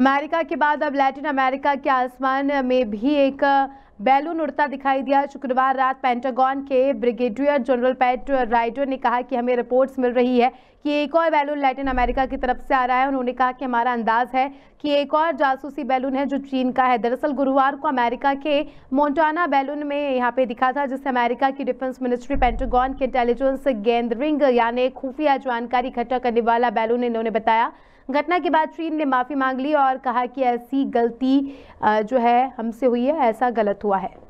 America के बाद अब लैटिन अमेरिका के आसमान में भी एक बैलून उड़ता दिखाई दिया शुक्रवार रात पेंटागन के ब्रिगेडियर जनरल पैट राइडर ने कहा कि हमें रिपोर्ट्स मिल रही है कि एक और बैलून लैटिन अमेरिका की तरफ से आ रहा है उन्होंने कहा कि हमारा अंदाज है कि एक और जासूसी बैलून है जो चीन का है दरअसल गुरुवार को अमेरिका के मोन्टाना बैलून में यहाँ पे दिखा था जिससे अमेरिका की डिफेंस मिनिस्ट्री पेंटागॉन के इंटेलिजेंस गेंदरिंग यानी खुफिया जानकारी इकट्ठा करने वाला बैलून इन्होंने बताया घटना के बाद चीन ने माफ़ी मांग ली और कहा कि ऐसी गलती जो है हमसे हुई है ऐसा गलत हुआ है